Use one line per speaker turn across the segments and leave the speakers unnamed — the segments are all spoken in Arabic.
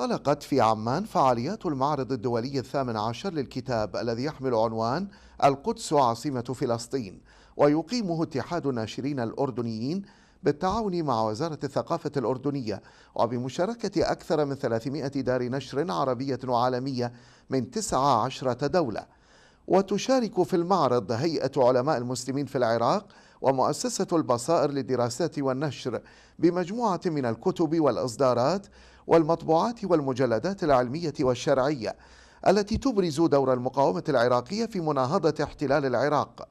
انطلقت في عمان فعاليات المعرض الدولي الثامن عشر للكتاب الذي يحمل عنوان القدس عاصمة فلسطين ويقيمه اتحاد الناشرين الأردنيين بالتعاون مع وزارة الثقافة الأردنية وبمشاركة أكثر من 300 دار نشر عربية وعالمية من 19 دولة وتشارك في المعرض هيئة علماء المسلمين في العراق ومؤسسة البصائر للدراسات والنشر بمجموعة من الكتب والإصدارات والمطبوعات والمجلدات العلمية والشرعية التي تبرز دور المقاومة العراقية في مناهضة احتلال العراق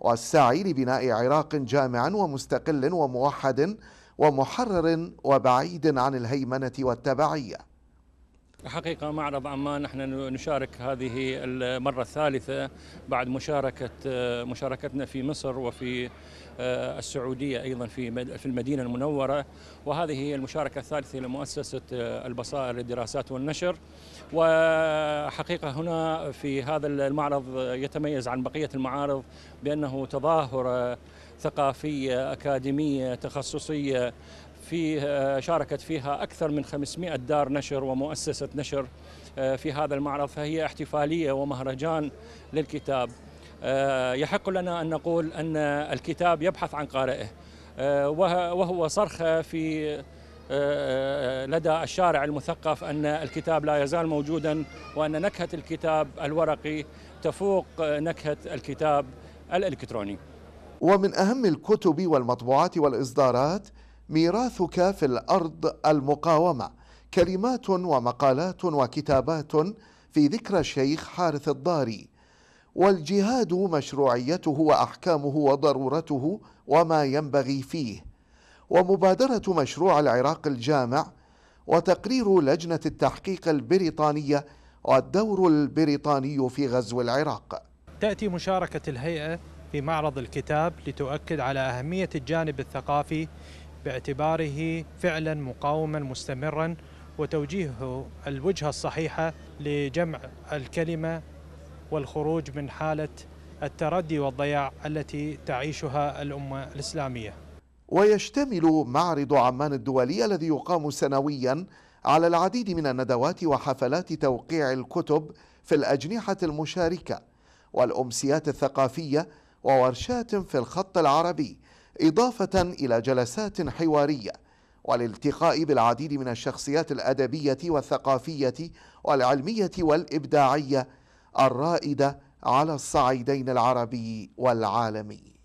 والسعي لبناء عراق جامع ومستقل وموحد ومحرر وبعيد عن الهيمنة والتبعية
حقيقة معرض عمان نحن نشارك هذه المرة الثالثة بعد مشاركة مشاركتنا في مصر وفي آه، السعودية أيضا في في المدينة المنورة وهذه هي المشاركة الثالثة لمؤسسة آه، البصائر للدراسات والنشر وحقيقة هنا في هذا المعرض يتميز عن بقية المعارض بأنه تظاهرة ثقافية أكاديمية تخصصية في آه، شاركت فيها أكثر من 500 دار نشر ومؤسسة نشر آه، في هذا المعرض فهي احتفالية ومهرجان للكتاب آه، يحق لنا أن نقول أن الكتاب يبحث عن قارئه وهو صرخة في لدى الشارع المثقف أن الكتاب لا يزال موجودا وأن نكهة الكتاب الورقي تفوق نكهة الكتاب الإلكتروني
ومن أهم الكتب والمطبوعات والإصدارات ميراثك في الارض المقاومه كلمات ومقالات وكتابات في ذكرى الشيخ حارث الضاري والجهاد مشروعيته واحكامه وضرورته وما ينبغي فيه ومبادره مشروع العراق الجامع وتقرير لجنه التحقيق البريطانيه والدور البريطاني في غزو العراق
تاتي مشاركه الهيئه في معرض الكتاب لتؤكد على اهميه الجانب الثقافي باعتباره فعلا مقاوما مستمرا وتوجيهه الوجهه الصحيحه لجمع الكلمه والخروج من حاله التردي والضياع التي تعيشها الامه الاسلاميه.
ويشتمل معرض عمان الدولي الذي يقام سنويا على العديد من الندوات وحفلات توقيع الكتب في الاجنحه المشاركه والامسيات الثقافيه وورشات في الخط العربي إضافة إلى جلسات حوارية والالتقاء بالعديد من الشخصيات الأدبية والثقافية والعلمية والإبداعية الرائدة على الصعيدين العربي والعالمي